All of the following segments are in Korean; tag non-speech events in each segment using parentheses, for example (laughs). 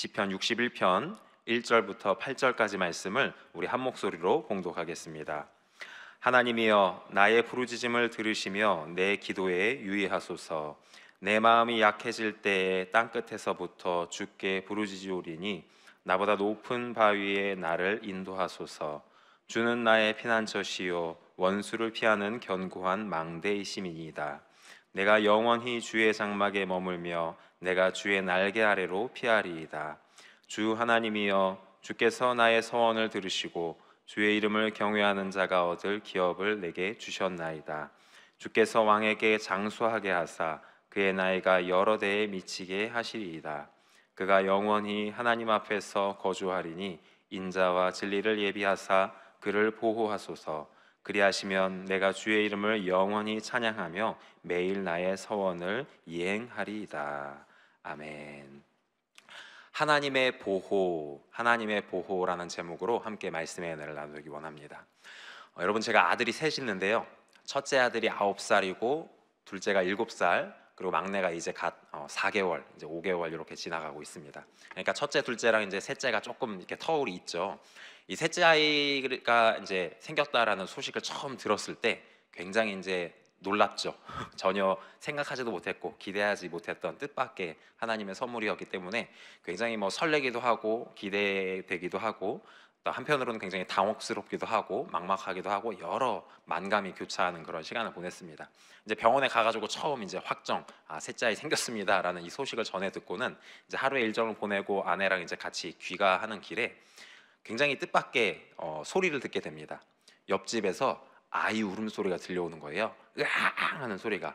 시편 61편 1절부터 8절까지 말씀을 우리 한 목소리로 봉독하겠습니다. 하나님이여 나의 부르짖음을 들으시며 내 기도에 유의하소서. 내 마음이 약해질 때에 땅 끝에서부터 주께 부르짖으리니 나보다 높은 바위에 나를 인도하소서. 주는 나의 피난처시요 원수를 피하는 견고한 망대이심이니이다. 내가 영원히 주의 장막에 머물며 내가 주의 날개 아래로 피하리이다. 주 하나님이여 주께서 나의 서원을 들으시고 주의 이름을 경외하는 자가 얻을 기업을 내게 주셨나이다. 주께서 왕에게 장수하게 하사 그의 나이가 여러 대에 미치게 하시리이다. 그가 영원히 하나님 앞에서 거주하리니 인자와 진리를 예비하사 그를 보호하소서. 그리하시면 내가 주의 이름을 영원히 찬양하며 매일 나의 서원을 이행하리이다. 아멘. 하나님의 보호, 하나님의 보호라는 제목으로 함께 말씀의 은혜를 나누기 원합니다. 어, 여러분 제가 아들이 셋 있는데요. 첫째 아들이 9살이고 둘째가 7살, 그리고 막내가 이제 갓 어, 개월 이제 5개월 이렇게 지나가고 있습니다. 그러니까 첫째, 둘째랑 이제 셋째가 조금 이렇게 터울이 있죠. 이 셋째 아이가 이제 생겼다라는 소식을 처음 들었을 때 굉장히 이제 놀랐죠 (laughs) 전혀 생각하지도 못했고 기대하지 못했던 뜻밖의 하나님의 선물이었기 때문에 굉장히 뭐 설레기도 하고 기대되기도 하고 또 한편으로는 굉장히 당혹스럽기도 하고 막막하기도 하고 여러 만감이 교차하는 그런 시간을 보냈습니다. 이제 병원에 가가지고 처음 이제 확정 아 셋째 아이 생겼습니다라는 이 소식을 전해 듣고는 이제 하루의 일정을 보내고 아내랑 이제 같이 귀가하는 길에 굉장히 뜻밖의 어, 소리를 듣게 됩니다. 옆집에서 아이 울음소리가 들려오는 거예요. 으앙 하는 소리가.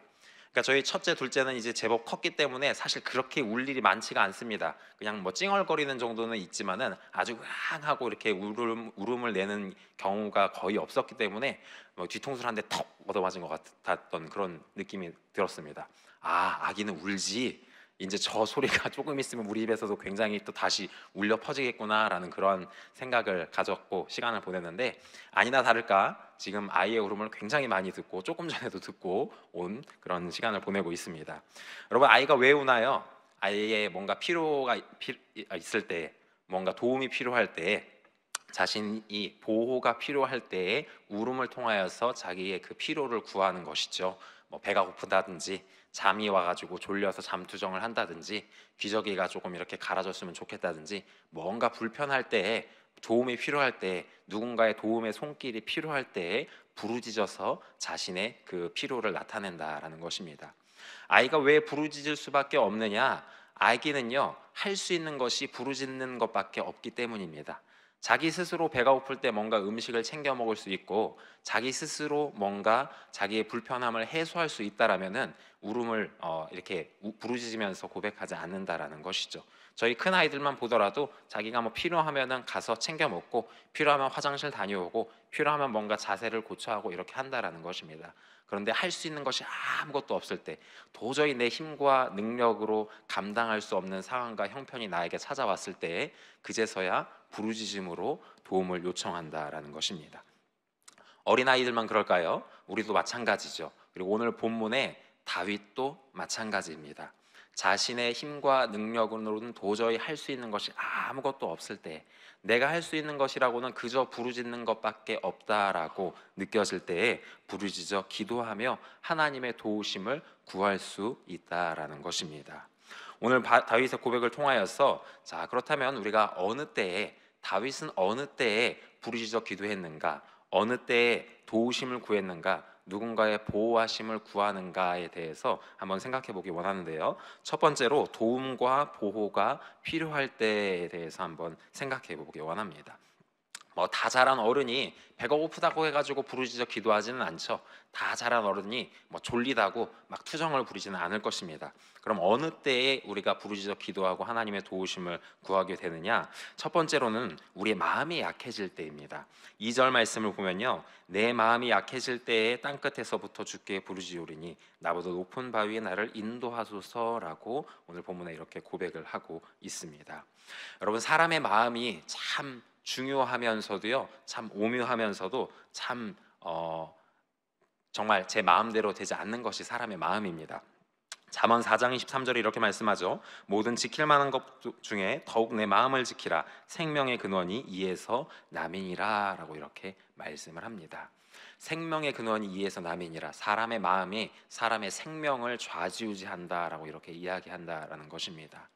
그러니까 저희 첫째, 둘째는 이제 제법 컸기 때문에 사실 그렇게 울 일이 많지가 않습니다. 그냥 뭐 찡얼거리는 정도는 있지만은 아주 으앙 하고 이렇게 울음, 울음을 내는 경우가 거의 없었기 때문에 뭐 뒤통수를 한대 턱 얻어맞은 것 같았던 그런 느낌이 들었습니다. 아, 아기는 울지. 이제 저 소리가 (laughs) 조금 있으면 우리 입에서도 굉장히 또 다시 울려 퍼지겠구나라는 그런 생각을 가졌고 시간을 보냈는데 아니나 다를까 지금 아이의 울음을 굉장히 많이 듣고 조금 전에도 듣고 온 그런 시간을 보내고 있습니다. 여러분 아이가 왜 우나요? 아이의 뭔가 피로가 아, 있을 때 뭔가 도움이 필요할 때 자신이 보호가 필요할 때에 울음을 통하여서 자기의 그피로를 구하는 것이죠. 뭐 배가 고프다든지 잠이 와가지고 졸려서 잠투정을 한다든지 귀저귀가 조금 이렇게 갈아졌으면 좋겠다든지 뭔가 불편할 때에 도움이 필요할 때 누군가의 도움의 손길이 필요할 때에 부르짖어서 자신의 그피로를 나타낸다라는 것입니다. 아이가 왜 부르짖을 수밖에 없느냐? 아기는요 할 수 있는 것이 부르짖는 것밖에 없기 때문입니다. 자기 스스로 배가 고플 때 뭔가 음식을 챙겨 먹을 수 있고 자기 스스로 뭔가 자기의 불편함을 해소할 수 있다라면은 울음을 어, 이렇게 부르짖으면서 고백하지 않는다라는 것이죠. 저희 큰 아이들만 보더라도 자기가 뭐 필요하면은 가서 챙겨 먹고 필요하면 화장실 다녀오고 필요하면 뭔가 자세를 고쳐하고 이렇게 한다라는 것입니다. 그런데 할 수 있는 것이 아무것도 없을 때 도저히 내 힘과 능력으로 감당할 수 없는 상황과 형편이 나에게 찾아왔을 때에 그제서야 부르짖음으로 도움을 요청한다라는 것입니다. 어린아이들만 그럴까요? 우리도 마찬가지죠. 그리고 오늘 본문에 다윗도 마찬가지입니다. 자신의 힘과 능력으로는 도저히 할 수 있는 것이 아무것도 없을 때 내가 할 수 있는 것이라고는 그저 부르짖는 것밖에 없다라고 느꼈을 때에 부르짖어 기도하며 하나님의 도우심을 구할 수 있다라는 것입니다. 오늘 다윗의 고백을 통하여서 자 그렇다면 우리가 어느 때에 다윗은 어느 때에 부르짖어 기도했는가 어느 때에 도우심을 구했는가 누군가의 보호하심을 구하는가에 대해서 한번 생각해 보기 원하는데요. 첫 번째로 도움과 보호가 필요할 때에 대해서 한번 생각해 보기 원합니다. 뭐다 자란 어른이 배가 고프다고 해가지고 부르짖어 기도하지는 않죠. 다 자란 어른이 뭐 졸리다고 막 투정을 부리지는 않을 것입니다. 그럼 어느 때에 우리가 부르짖어 기도하고 하나님의 도우심을 구하게 되느냐? 첫 번째로는 우리의 마음이 약해질 때입니다. 2절 말씀을 보면요. 내 마음이 약해질 때에 땅 끝에서부터 주께 부르짖으리니 나보다 높은 바위에 나를 인도하소서라고 오늘 본문에 이렇게 고백을 하고 있습니다. 여러분 사람의 마음이 참 중요하면서도요 참 오묘하면서도 참 어, 정말 제 마음대로 되지 않는 것이 사람의 마음입니다. 잠언 4장 23절에 이렇게 말씀하죠. 모든 지킬 만한 것 중에 더욱 내 마음을 지키라. 생명의 근원이 이에서 남이니라라고 이렇게 말씀을 합니다. 생명의 근원이 이에서 남이니라. 사람의 마음이 사람의 생명을 좌지우지한다라고 이렇게 이야기한다라는 것입니다.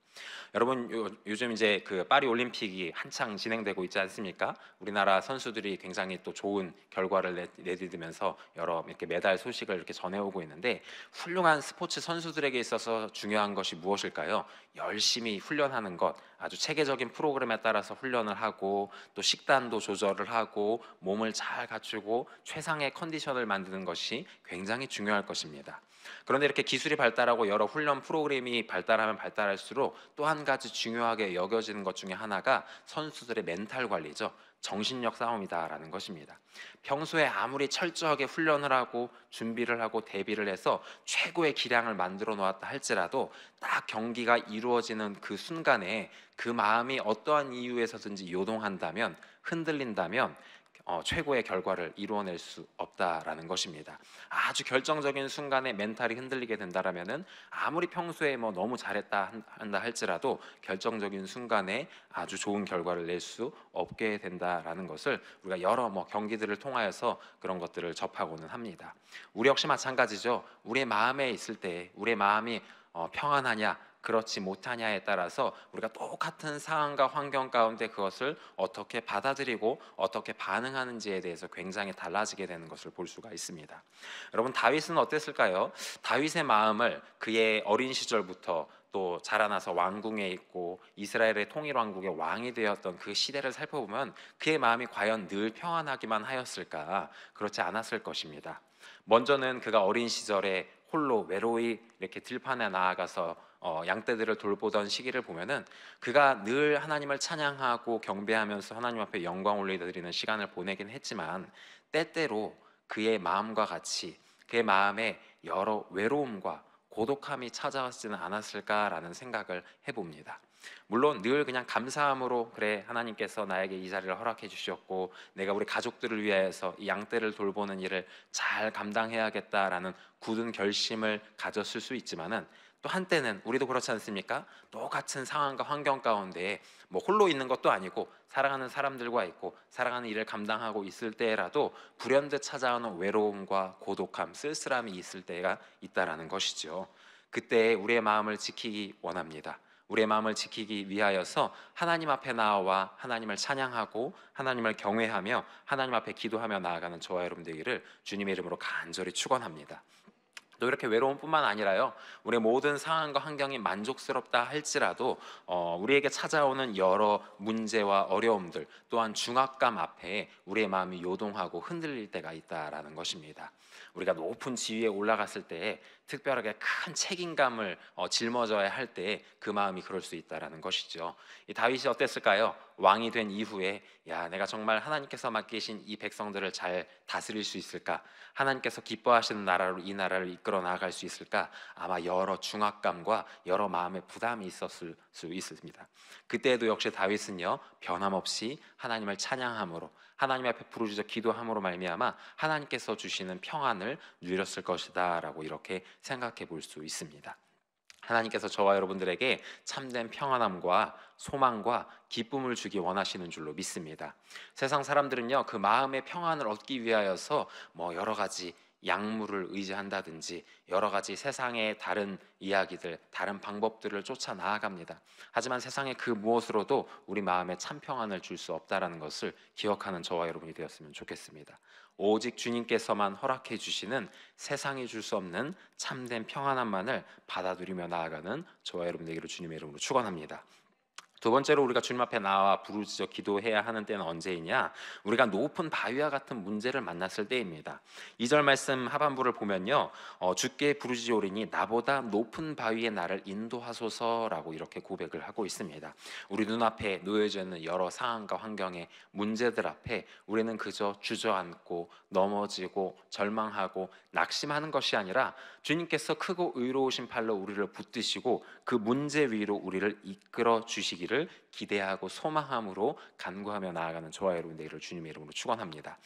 여러분 요즘 이제 그 파리 올림픽이 한창 진행되고 있지 않습니까? 우리나라 선수들이 굉장히 또 좋은 결과를 내딛으면서 여러 이렇게 메달 소식을 이렇게 전해오고 있는데 훌륭한 스포츠 선수들에게 있어서 중요한 것이 무엇일까요? 열심히 훈련하는 것, 아주 체계적인 프로그램에 따라서 훈련을 하고 또 식단도 조절을 하고 몸을 잘 갖추고 최상의 컨디션을 만드는 것이 굉장히 중요할 것입니다. 그런데 이렇게 기술이 발달하고 여러 훈련 프로그램이 발달하면 발달할수록 또한 가지 중요하게 여겨지는 것 중에 하나가 선수들의 멘탈 관리죠. 정신력 싸움이다라는 것입니다. 평소에 아무리 철저하게 훈련을 하고 준비를 하고 대비를 해서 최고의 기량을 만들어 놓았다 할지라도 딱 경기가 이루어지는 그 순간에 그 마음이 어떠한 이유에서든지 요동한다면 흔들린다면 어, 최고의 결과를 이루어낼 수 없다라는 것입니다. 아주 결정적인 순간에 멘탈이 흔들리게 된다라면은 아무리 평소에 뭐 너무 잘했다 한다 할지라도 결정적인 순간에 아주 좋은 결과를 낼 수 없게 된다라는 것을 우리가 여러 뭐 경기들을 통하여서 그런 것들을 접하고는 합니다. 우리 역시 마찬가지죠. 우리의 마음에 있을 때 우리의 마음이 어, 평안하냐 그렇지 못하냐에 따라서 우리가 똑같은 상황과 환경 가운데 그것을 어떻게 받아들이고 어떻게 반응하는지에 대해서 굉장히 달라지게 되는 것을 볼 수가 있습니다. 여러분 다윗은 어땠을까요? 다윗의 마음을 그의 어린 시절부터 또 자라나서 왕궁에 있고 이스라엘의 통일 왕국의 왕이 되었던 그 시대를 살펴보면 그의 마음이 과연 늘 평안하기만 하였을까? 그렇지 않았을 것입니다. 먼저는 그가 어린 시절에 홀로 외로이 이렇게 들판에 나아가서 어, 양떼들을 돌보던 시기를 보면은 그가 늘 하나님을 찬양하고 경배하면서 하나님 앞에 영광 올려드리는 시간을 보내긴 했지만 때때로 그의 마음과 같이 그의 마음에 여러 외로움과 고독함이 찾아왔지는 않았을까라는 생각을 해봅니다. 물론 늘 그냥 감사함으로 그래 하나님께서 나에게 이 자리를 허락해 주셨고 내가 우리 가족들을 위하서이 양떼를 돌보는 일을 잘 감당해야겠다라는 굳은 결심을 가졌을 수 있지만은 또 한때는 우리도 그렇지 않습니까? 똑같은 상황과 환경 가운데 뭐 홀로 있는 것도 아니고 사랑하는 사람들과 있고 사랑하는 일을 감당하고 있을 때라도 불현듯 찾아오는 외로움과 고독함, 쓸쓸함이 있을 때가 있다라는 것이죠. 그때 우리의 마음을 지키기 원합니다. 우리의 마음을 지키기 위하여서 하나님 앞에 나와 하나님을 찬양하고 하나님을 경외하며 하나님 앞에 기도하며 나아가는 저와 여러분 되기를 주님의 이름으로 간절히 축원합니다. 또 이렇게 외로움뿐만 아니라요 우리의 모든 상황과 환경이 만족스럽다 할지라도 어, 우리에게 찾아오는 여러 문제와 어려움들 또한 중압감 앞에 우리의 마음이 요동하고 흔들릴 때가 있다라는 것입니다 우리가 높은 지위에 올라갔을 때 특별하게 큰 책임감을 어, 짊어져야 할 때 그 마음이 그럴 수 있다라는 것이죠. 이 다윗이 어땠을까요? 왕이 된 이후에 야 내가 정말 하나님께서 맡기신 이 백성들을 잘 다스릴 수 있을까? 하나님께서 기뻐하시는 나라로 이 나라를 이끌어 나갈수 있을까? 아마 여러 중압감과 여러 마음의 부담이 있었을 수 있습니다. 그때에도 역시 다윗은요 변함없이 하나님을 찬양함으로 하나님 앞에 부르짖어 기도함으로 말미암아 하나님께서 주시는 평안을 누렸을 것이다라고 이렇게 생각해 볼 수 있습니다. 하나님께서 저와 여러분들에게 참된 평안함과 소망과 기쁨을 주기 원하시는 줄로 믿습니다. 세상 사람들은요 그 마음의 평안을 얻기 위하여서 뭐 여러 가지 약물을 의지한다든지 여러 가지 세상의 다른 이야기들, 다른 방법들을 쫓아 나아갑니다. 하지만 세상의 그 무엇으로도 우리 마음에 참 평안을 줄 수 없다라는 것을 기억하는 저와 여러분이 되었으면 좋겠습니다. 오직 주님께서만 허락해 주시는 세상이 줄 수 없는 참된 평안함만을 받아들이며 나아가는 저와 여러분 되기를 주님의 이름으로 축원합니다. 두 번째로 우리가 주님 앞에 나와 부르짖어 기도해야 하는 때는 언제이냐? 우리가 높은 바위와 같은 문제를 만났을 때입니다. 2절 말씀 하반부를 보면요. 어, 주께 부르짖오리니 나보다 높은 바위에 나를 인도하소서라고 이렇게 고백을 하고 있습니다. 우리 눈앞에 놓여져 있는 여러 상황과 환경의 문제들 앞에 우리는 그저 주저앉고 넘어지고 절망하고 낙심하는 것이 아니라 주님께서 크고 의로우신 팔로 우리를 붙드시고 그 문제 위로 우리를 이끌어 주시기를 것을 기대하고 소망함으로 간구하며 나아가는 저와 여러분 되기를 주님의 이름으로 축원합니다.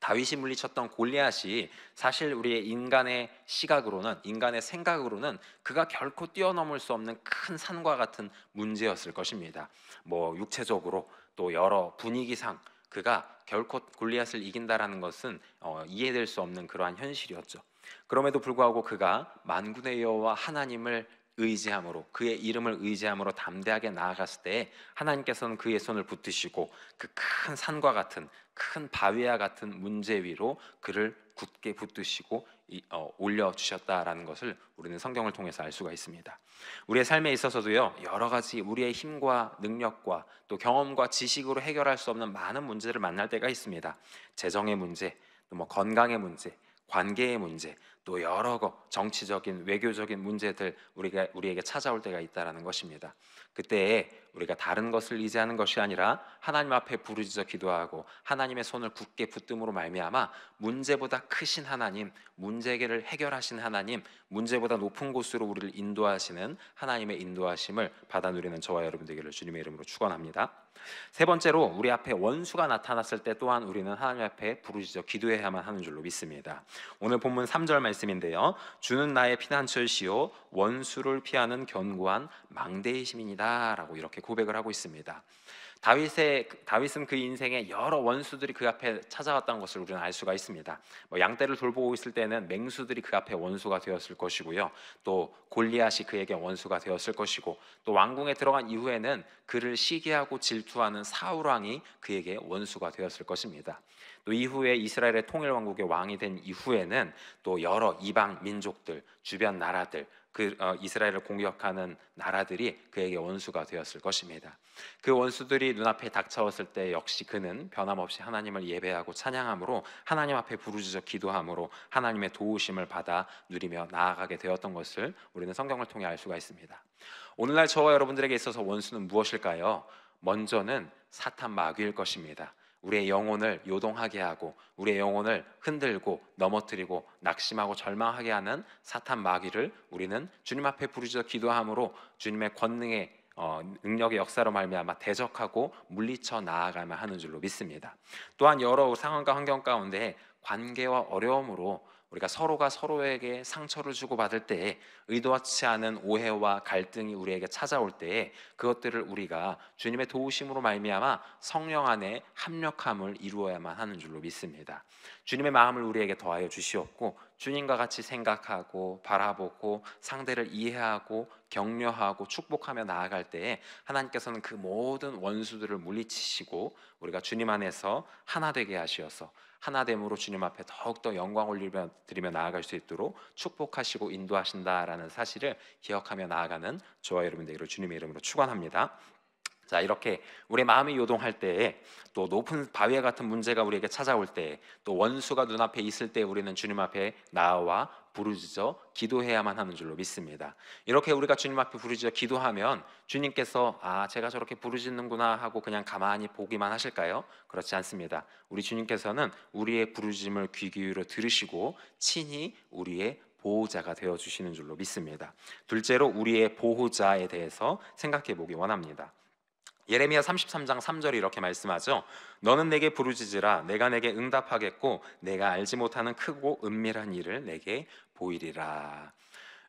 다윗이 물리쳤던 골리앗이 사실 우리의 인간의 시각으로는 인간의 생각으로는 그가 결코 뛰어넘을 수 없는 큰 산과 같은 문제였을 것입니다. 뭐 육체적으로 또 여러 분위기상 그가 결코 골리앗을 이긴다라는 것은 어, 이해될 수 없는 그러한 현실이었죠. 그럼에도 불구하고 그가 만군의 여호와 하나님을 의지함으로 그의 이름을 의지함으로 담대하게 나아갔을 때 하나님께서는 그의 손을 붙드시고 그 큰 산과 같은 큰 바위와 같은 문제 위로 그를 굳게 붙드시고 어, 올려 주셨다라는 것을 우리는 성경을 통해서 알 수가 있습니다. 우리의 삶에 있어서도요 여러 가지 우리의 힘과 능력과 또 경험과 지식으로 해결할 수 없는 많은 문제를 만날 때가 있습니다. 재정의 문제, 뭐 건강의 문제, 관계의 문제, 또 여러 거 정치적인 외교적인 문제들 우리가 우리에게 찾아올 때가 있다라는 것입니다. 그때에 우리가 다른 것을 의지하는 것이 아니라 하나님 앞에 부르짖어 기도하고 하나님의 손을 굳게 붙듦으로 말미암아 문제보다 크신 하나님, 문제를 해결하신 하나님, 문제보다 높은 곳으로 우리를 인도하시는 하나님의 인도하심을 받아 누리는 저와 여러분 되기를 주님의 이름으로 축원합니다. 세 번째로 우리 앞에 원수가 나타났을 때 또한 우리는 하나님 앞에 부르짖어 기도해야만 하는 줄로 믿습니다. 오늘 본문 3절 말씀인데요. 주는 나의 피난처시요 원수를 피하는 견고한 망대의 시민이다라고 이렇게 고백을 하고 있습니다. 다윗의 다윗은 그 인생에 여러 원수들이 그 앞에 찾아왔다는 것을 우리는 알 수가 있습니다. 뭐 양떼를 돌보고 있을 때는 맹수들이 그 앞에 원수가 되었을 것이고요. 또 골리앗이 그에게 원수가 되었을 것이고 또 왕궁에 들어간 이후에는 그를 시기하고 질투하는 사울 왕이 그에게 원수가 되었을 것입니다. 또 이후에 이스라엘의 통일 왕국의 왕이 된 이후에는 또 여러 이방 민족들, 주변 나라들 그 어, 이스라엘을 공격하는 나라들이 그에게 원수가 되었을 것입니다. 그 원수들이 눈앞에 닥쳐왔을 때 역시 그는 변함없이 하나님을 예배하고 찬양함으로 하나님 앞에 부르짖어 기도함으로 하나님의 도우심을 받아 누리며 나아가게 되었던 것을 우리는 성경을 통해 알 수가 있습니다. 오늘날 저와 여러분들에게 있어서 원수는 무엇일까요? 먼저는 사탄 마귀일 것입니다. 우리의 영혼을 요동하게 하고 우리의 영혼을 흔들고 넘어뜨리고 낙심하고 절망하게 하는 사탄 마귀를 우리는 주님 앞에 부르짖어 기도함으로 주님의 권능의 어, 능력의 역사로 말미암아 대적하고 물리쳐 나아가면 하는 줄로 믿습니다. 또한 여러 상황과 환경 가운데 관계와 어려움으로 우리가 서로가 서로에게 상처를 주고받을 때에 의도하지 않은 오해와 갈등이 우리에게 찾아올 때에 그것들을 우리가 주님의 도우심으로 말미암아 성령 안에 합력함을 이루어야만 하는 줄로 믿습니다. 주님의 마음을 우리에게 더하여 주시옵고 주님과 같이 생각하고 바라보고 상대를 이해하고 격려하고 축복하며 나아갈 때에 하나님께서는 그 모든 원수들을 물리치시고 우리가 주님 안에서 하나 되게 하시어서 하나됨으로 주님 앞에 더욱더 영광 올리며 드리며 나아갈 수 있도록 축복하시고 인도하신다라는 사실을 기억하며 나아가는 저와 여러분들에게 주님의 이름으로 축원합니다. 자 이렇게 우리 마음이 요동할 때에 또 높은 바위 와 같은 문제가 우리에게 찾아올 때에 또 원수가 눈앞에 있을 때 우리는 주님 앞에 나와 부르짖어 기도해야만 하는 줄로 믿습니다. 이렇게 우리가 주님 앞에 부르짖어 기도하면 주님께서 아 제가 저렇게 부르짖는구나 하고 그냥 가만히 보기만 하실까요? 그렇지 않습니다. 우리 주님께서는 우리의 부르짖음을 귀 기울여 들으시고 친히 우리의 보호자가 되어 주시는 줄로 믿습니다. 둘째로 우리의 보호자에 대해서 생각해 보기 원합니다. 예레미야 33장 3절이 이렇게 말씀하죠. 너는 내게 부르짖으라 내가 내게 응답하겠고 내가 알지 못하는 크고 은밀한 일을 내게 보이리라.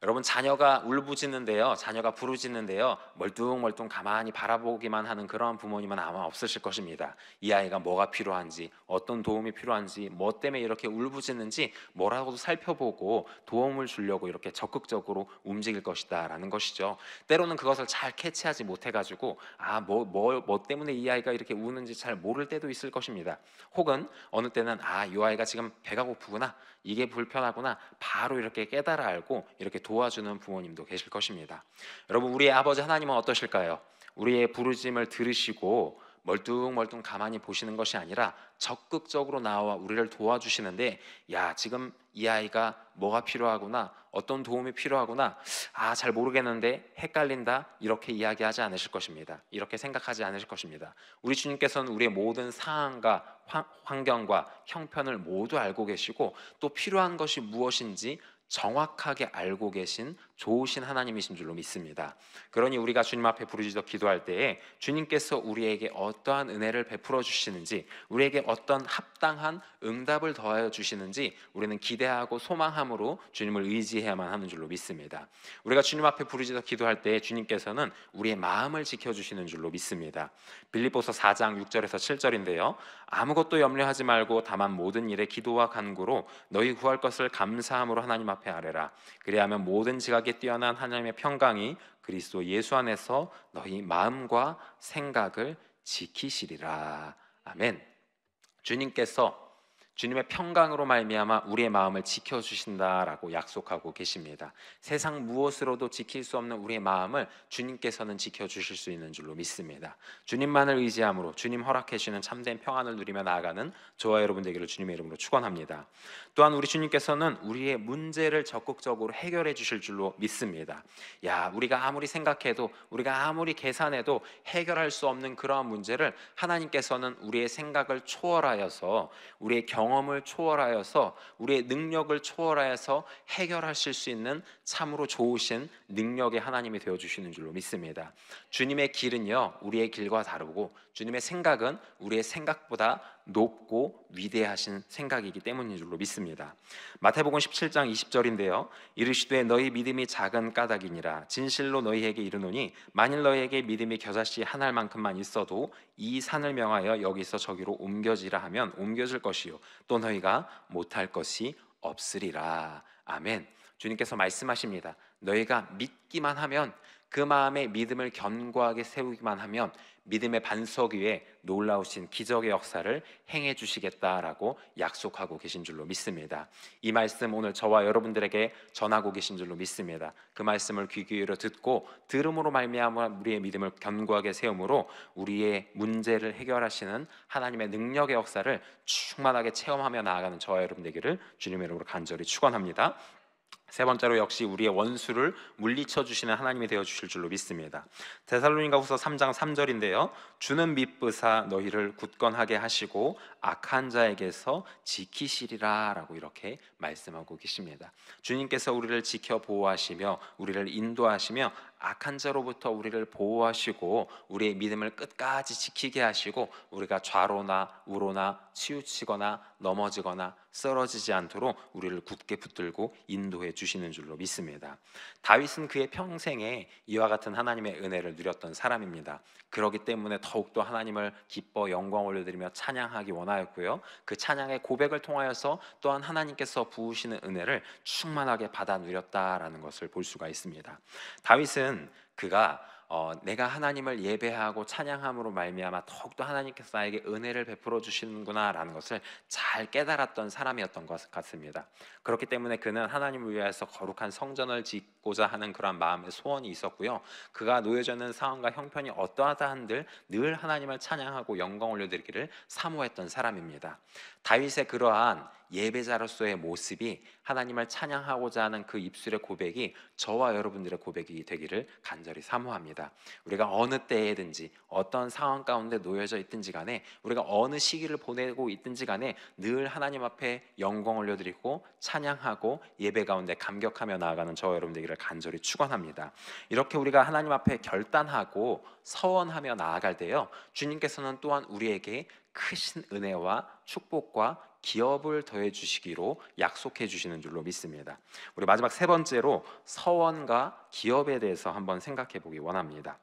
여러분 자녀가 울부짖는데요. 자녀가 부르짖는데요. 멀뚱멀뚱 가만히 바라보기만 하는 그러한 부모님은 아마 없으실 것입니다. 이 아이가 뭐가 필요한지, 어떤 도움이 필요한지, 뭐 때문에 이렇게 울부짖는지 뭐라고도 살펴보고 도움을 주려고 이렇게 적극적으로 움직일 것이다라는 것이죠. 때로는 그것을 잘 캐치하지 못해 가지고 아, 뭐 뭐뭐 뭐, 뭐 때문에 이 아이가 이렇게 우는지 잘 모를 때도 있을 것입니다. 혹은 어느 때는 아, 이 아이가 지금 배가 고프구나. 이게 불편하구나. 바로 이렇게 깨달아 알고 이렇게 도. 도와주는 부모님도 계실 것입니다. 여러분 우리의 아버지 하나님은 어떠실까요? 우리의 부르심을 들으시고 멀뚱멀뚱 가만히 보시는 것이 아니라 적극적으로 나와 우리를 도와주시는데 야 지금 이 아이가 뭐가 필요하구나 어떤 도움이 필요하구나 아 잘 모르겠는데 헷갈린다 이렇게 이야기하지 않으실 것입니다 이렇게 생각하지 않으실 것입니다 우리 주님께서는 우리의 모든 상황과 환경과 형편을 모두 알고 계시고 또 필요한 것이 무엇인지 정확하게 알고 계신 좋으신 하나님이신 줄로 믿습니다. 그러니 우리가 주님 앞에 부르짖어 기도할 때에 주님께서 우리에게 어떠한 은혜를 베풀어 주시는지, 우리에게 어떤 합당한 응답을 더하여 주시는지 우리는 기대하고 소망함으로 주님을 의지해야만 하는 줄로 믿습니다. 우리가 주님 앞에 부르짖어 기도할 때에 주님께서는 우리의 마음을 지켜 주시는 줄로 믿습니다. 빌립보서 4장 6절에서 7절인데요. 아무것도 염려하지 말고 다만 모든 일에 기도와 간구로 너희 구할 것을 감사함으로 하나님 앞 앞에 아뢰라 그리하면 모든 지각에 뛰어난 하나님의 평강이 그리스도 예수 안에서 너희 마음과 생각을 지키시리라 아멘 주님께서 주님의 평강으로 말미암아 우리의 마음을 지켜 주신다라고 약속하고 계십니다. 세상 무엇으로도 지킬 수 없는 우리의 마음을 주님께서는 지켜 주실 수 있는 줄로 믿습니다. 주님만을 의지함으로 주님 허락해 주시는 참된 평안을 누리며 나아가는 저와 여러분 되기를 주님의 이름으로 축원합니다. 또한 우리 주님께서는 우리의 문제를 적극적으로 해결해 주실 줄로 믿습니다. 야, 우리가 아무리 생각해도 우리가 아무리 계산해도 해결할 수 없는 그러한 문제를 하나님께서는 우리의 생각을 초월하여서 우리의 경 경험을 초월하여서 우리의 능력을 초월하여서 해결하실 수 있는 참으로 좋으신 능력의 하나님이 되어 주시는 줄로 믿습니다. 주님의 길은요 우리의 길과 다르고 주님의 생각은 우리의 생각보다 높고 위대하신 생각이기 때문인 줄로 믿습니다. 마태복음 17장 20절인데요. 이르시되 너희 믿음이 작은 까닭이니라 진실로 너희에게 이르노니 만일 너희에게 믿음이 겨자씨 한 알만큼만 있어도 이 산을 명하여 여기서 저기로 옮겨지라 하면 옮겨질 것이요 또 너희가 못할 것이 없으리라. 아멘. 주님께서 말씀하십니다. 너희가 믿기만 하면 그 마음에 믿음을 견고하게 세우기만 하면 믿음의 반석 위에 놀라우신 기적의 역사를 행해 주시겠다라고 약속하고 계신 줄로 믿습니다. 이 말씀 오늘 저와 여러분들에게 전하고 계신 줄로 믿습니다. 그 말씀을 귀 기울여 듣고 들음으로 말미암아 우리의 믿음을 견고하게 세움으로 우리의 문제를 해결하시는 하나님의 능력의 역사를 충만하게 체험하며 나아가는 저와 여러분 되기를 주님의 이름으로 간절히 축원합니다. 세 번째로 역시 우리의 원수를 물리쳐 주시는 하나님이 되어 주실 줄로 믿습니다. 데살로니가후서 3장 3절인데요. 주는 미쁘사 너희를 굳건하게 하시고 악한 자에게서 지키시리라라고 이렇게 말씀하고 계십니다. 주님께서 우리를 지켜 보호하시며 우리를 인도하시며 악한 자로부터 우리를 보호하시고 우리의 믿음을 끝까지 지키게 하시고 우리가 좌로나 우로나 치우치거나 넘어지거나 쓰러지지 않도록 우리를 굳게 붙들고 인도해 주시는 줄로 믿습니다. 다윗은 그의 평생에 이와 같은 하나님의 은혜를 누렸던 사람입니다. 그러기 때문에 더욱더 하나님을 기뻐 영광 올려드리며 찬양하기 원하였고요. 그 찬양의 고백을 통하여서 또한 하나님께서 부으시는 은혜를 충만하게 받아 누렸다라는 것을 볼 수가 있습니다. 다윗은 것은 그가 어, 내가 하나님을 예배하고 찬양함으로 말미암아 더욱더 하나님께서 나에게 은혜를 베풀어 주시는구나라는 것을 잘 깨달았던 사람이었던 것 같습니다. 그렇기 때문에 그는 하나님을 위하서 거룩한 성전을 짓고자 하는 그러 마음의 소원이 있었고요. 그가 놓여져 있는 상황과 형편이 어떠하다 한들 늘 하나님을 찬양하고 영광 올려드리기를 사모했던 사람입니다. 다윗의 그러한 예배자로서의 모습이 하나님을 찬양하고자 하는 그 입술의 고백이 저와 여러분들의 고백이 되기를 간절히 사모합니다. 우리가 어느 때든지 어떤 상황 가운데 놓여져 있든지 간에 우리가 어느 시기를 보내고 있든지 간에 늘 하나님 앞에 영광 올려드리고 찬양하고 예배 가운데 감격하며 나아가는 저와 여러분들에게 간절히 축원합니다. 이렇게 우리가 하나님 앞에 결단하고 서원하며 나아갈 때요. 주님께서는 또한 우리에게 크신 은혜와 축복과 기업을 더해 주시기로 약속해 주시는 줄로 믿습니다. 우리 마지막 세 번째로 서원과 기업에 대해서 한번 생각해 보기 원합니다.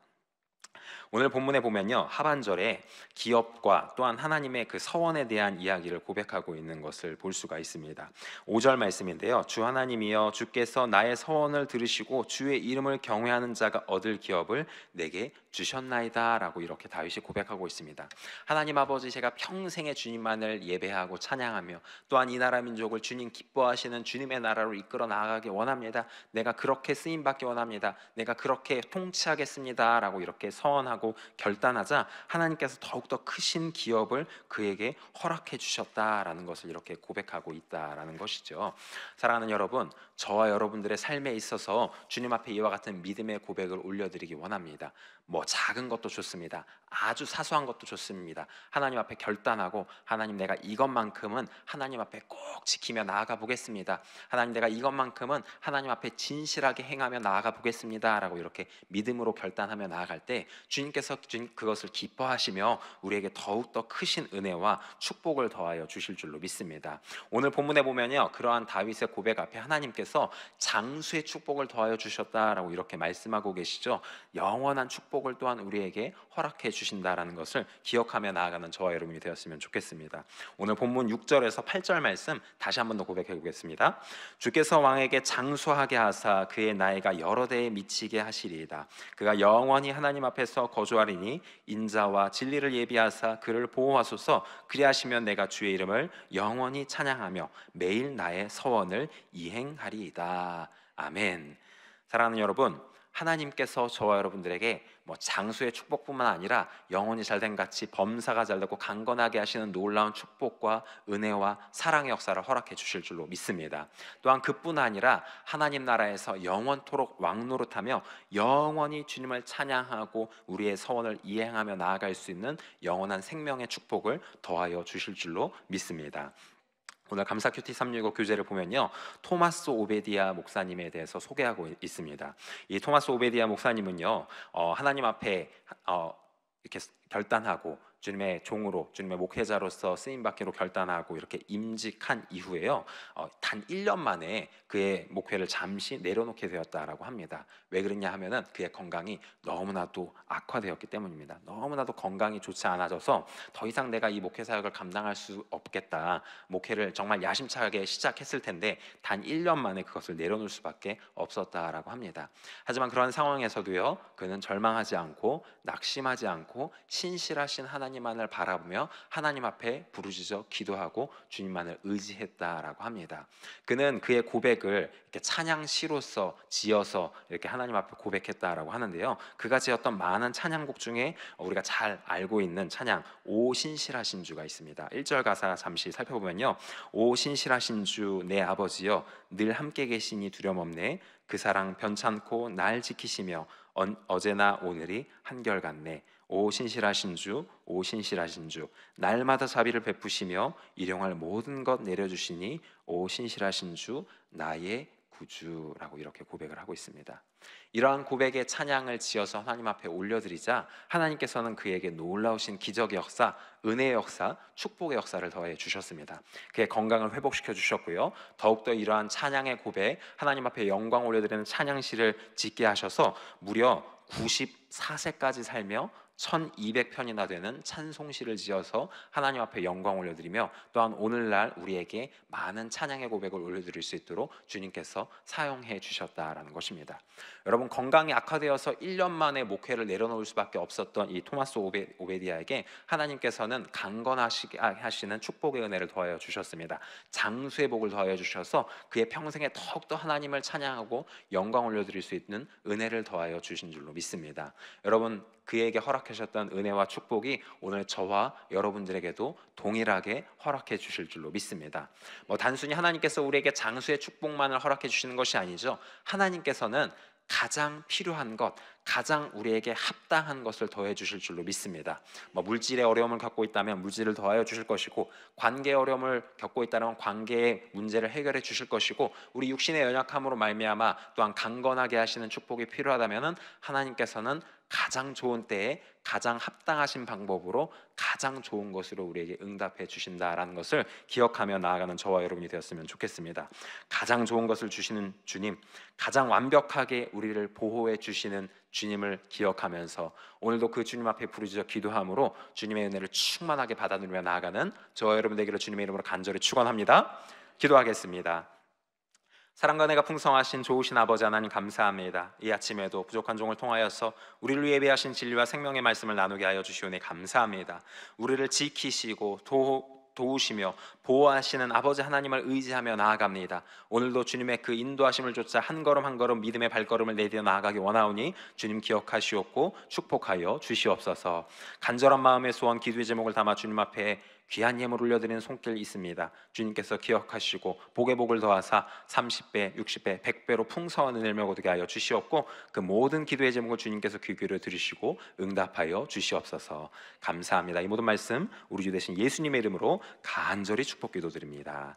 오늘 본문에 보면요. 하반절에 기업과 또한 하나님의 그 서원에 대한 이야기를 고백하고 있는 것을 볼 수가 있습니다. 5절 말씀인데요. 주 하나님이여 주께서 나의 서원을 들으시고 주의 이름을 경외하는 자가 얻을 기업을 내게 주셨나이다라고 이렇게 다윗이 고백하고 있습니다. 하나님 아버지 제가 평생의 주님만을 예배하고 찬양하며 또한 이 나라 민족을 주님 기뻐하시는 주님의 나라로 이끌어 나아가길 원합니다. 내가 그렇게 쓰임 받기 원합니다. 내가 그렇게 통치하겠습니다라고 이렇게 서원하고 선언하고 결단하자 하나님께서 더욱더 크신 기업을 그에게 허락해 주셨다라는 것을 이렇게 고백하고 있다라는 것이죠. 사랑하는 여러분, 저와 여러분들의 삶에 있어서 주님 앞에 이와 같은 믿음의 고백을 올려드리기 원합니다. 뭐 작은 것도 좋습니다. 아주 사소한 것도 좋습니다. 하나님 앞에 결단하고 하나님 내가 이것만큼은 하나님 앞에 꼭 지키며 나아가 보겠습니다. 하나님 내가 이것만큼은 하나님 앞에 진실하게 행하며 나아가 보겠습니다라고 이렇게 믿음으로 결단하며 나아갈 때 주님께서 그것을 기뻐하시며 우리에게 더욱 더 크신 은혜와 축복을 더하여 주실 줄로 믿습니다. 오늘 본문에 보면요. 그러한 다윗의 고백 앞에 하나님께서 장수의 축복을 더하여 주셨다라고 이렇게 말씀하고 계시죠. 영원한 축복 축복을 또한 우리에게 허락해 주신다라는 것을 기억하며 나아가는 저와 여러분이 되었으면 좋겠습니다. 오늘 본문 6절에서 8절 말씀 다시 한 번 더 고백해 보겠습니다. 주께서 왕에게 장수하게 하사 그의 나이가 여러 대에 미치게 하시리이다. 그가 영원히 하나님 앞에서 거주하리니 인자와 진리를 예비하사 그를 보호하소서 그리하시면 내가 주의 이름을 영원히 찬양하며 매일 나의 서원을 이행하리이다. 아멘. 사랑하는 여러분, 하나님께서 저와 여러분들에게 뭐 장수의 축복뿐만 아니라 영혼이 잘된 같이 범사가 잘되고 강건하게 하시는 놀라운 축복과 은혜와 사랑의 역사를 허락해 주실 줄로 믿습니다. 또한 그뿐 아니라 하나님 나라에서 영원토록 왕노릇하며 영원히 주님을 찬양하고 우리의 서원을 이행하며 나아갈 수 있는 영원한 생명의 축복을 더하여 주실 줄로 믿습니다. 오늘 감사 큐티 365 교재를 보면요. 토마스 오베디아 목사님에 대해서 소개하고 있습니다. 이 토마스 오베디아 목사님은요. 어, 하나님 앞에 어, 이렇게 결단하고 주님의 종으로 주님의 목회자로서 쓰임 받기로 결단하고 이렇게 임직한 이후에요. 어, 단 1년 만에 그의 목회를 잠시 내려놓게 되었다라고 합니다. 왜 그랬냐 하면은 그의 건강이 너무나도 악화되었기 때문입니다. 너무나도 건강이 좋지 않아져서 더 이상 내가 이 목회 사역을 감당할 수 없겠다. 목회를 정말 야심차게 시작했을 텐데 단 1년 만에 그것을 내려놓을 수밖에 없었다라고 합니다. 하지만 그런 상황에서도요. 그는 절망하지 않고 낙심하지 않고 신실하신 하나님 하나님만을 바라보며 하나님 앞에 부르짖어 기도하고 주님만을 의지했다라고 합니다. 그는 그의 고백을 이렇게 찬양시로서 지어서 이렇게 하나님 앞에 고백했다라고 하는데요. 그가 지었던 많은 찬양곡 중에 우리가 잘 알고 있는 찬양 오 신실하신 주가 있습니다. 1절 가사 잠시 살펴보면요. 오 신실하신 주 내 아버지여 늘 함께 계시니 두려움 없네 그 사랑 변찮고 날 지키시며 언, 어제나 오늘이 한결같네 오 신실하신 주, 오 신실하신 주, 날마다 사비를 베푸시며 일용할 모든 것 내려주시니 오 신실하신 주, 나의 구주라고 이렇게 고백을 하고 있습니다. 이러한 고백의 찬양을 지어서 하나님 앞에 올려드리자 하나님께서는 그에게 놀라우신 기적의 역사, 은혜의 역사, 축복의 역사를 더해 주셨습니다. 그의 건강을 회복시켜 주셨고요. 더욱더 이러한 찬양의 고백, 하나님 앞에 영광 올려드리는 찬양시를 짓게 하셔서 무려 94세까지 살며 1200편이나 되는 찬송시를 지어서 하나님 앞에 영광 올려드리며 또한 오늘날 우리에게 많은 찬양의 고백을 올려드릴 수 있도록 주님께서 사용해 주셨다라는 것입니다. 여러분 건강이 악화되어서 1년 만에 목회를 내려놓을 수밖에 없었던 이 토마스 오베, 오베디아에게 하나님께서는 강건하시는 아, 축복의 은혜를 더하여 주셨습니다. 장수의 복을 더하여 주셔서 그의 평생에 더욱더 하나님을 찬양하고 영광 올려드릴 수 있는 은혜를 더하여 주신 줄로 믿습니다. 여러분 그에게 허락 허락해 셨던 은혜와 축복이 오늘 저와 여러분들에게도 동일하게 허락해 주실 줄로 믿습니다. 뭐 단순히 하나님께서 우리에게 장수의 축복만을 허락해 주시는 것이 아니죠. 하나님께서는 가장 필요한 것, 가장 우리에게 합당한 것을 더해 주실 줄로 믿습니다. 뭐 물질의 어려움을 겪고 있다면 물질을 더하여 주실 것이고 관계 어려움을 겪고 있다면 관계의 문제를 해결해 주실 것이고 우리 육신의 연약함으로 말미암아 또한 강건하게 하시는 축복이 필요하다면은 하나님께서는 가장 좋은 때에 가장 합당하신 방법으로 가장 좋은 것으로 우리에게 응답해 주신다라는 것을 기억하며 나아가는 저와 여러분이 되었으면 좋겠습니다. 가장 좋은 것을 주시는 주님, 가장 완벽하게 우리를 보호해 주시는 주님을 기억하면서 오늘도 그 주님 앞에 부르짖어 기도함으로 주님의 은혜를 충만하게 받아누리며 나아가는 저와 여러분 되기를 주님의 이름으로 간절히 축원합니다. 기도하겠습니다. 사랑과 내가 풍성하신 좋으신 아버지 하나님 감사합니다. 이 아침에도 부족한 종을 통하여서 우리를 위해 배하신 진리와 생명의 말씀을 나누게 하여 주시오니 감사합니다. 우리를 지키시고 도, 도우시며 보호하시는 아버지 하나님을 의지하며 나아갑니다. 오늘도 주님의 그 인도하심을 쫓아 한 걸음 한 걸음 믿음의 발걸음을 내디뎌 나아가기 원하오니 주님 기억하시옵고 축복하여 주시옵소서. 간절한 마음의 소원 기도의 제목을 담아 주님 앞에 귀한 예물 올려드리는 손길이 있습니다. 주님께서 기억하시고 복의 복을 더하사 30배, 60배, 100배로 풍성한 은혜를 메고 게 하여 주시옵고 그 모든 기도의 제목을 주님께서 귀기울 들으시고 응답하여 주시옵소서. 감사합니다. 이 모든 말씀 우리 주 대신 예수님의 이름으로 간절히 축복 기도드립니다.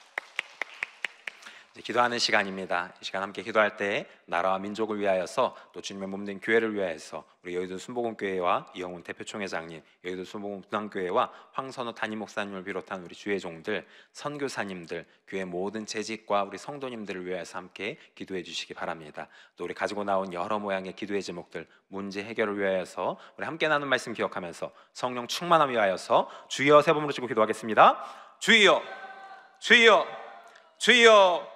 기도하는 시간입니다. 이 시간 함께 기도할 때 나라와 민족을 위하여서 또 주님의 몸 된 교회를 위하여서 우리 여의도 순복음교회와 이영훈 대표총회장님, 여의도 순복음 분당교회와 황선호 담임 목사님을 비롯한 우리 주회종들, 선교사님들, 교회 모든 재직과 우리 성도님들을 위하여서 함께 기도해 주시기 바랍니다. 또 우리 가지고 나온 여러 모양의 기도의 제목들, 문제 해결을 위하여서 우리 함께 나눈 말씀 기억하면서 성령 충만함 위하여서 주여 세 번으로 치고 기도하겠습니다. 주여, 주여, 주여.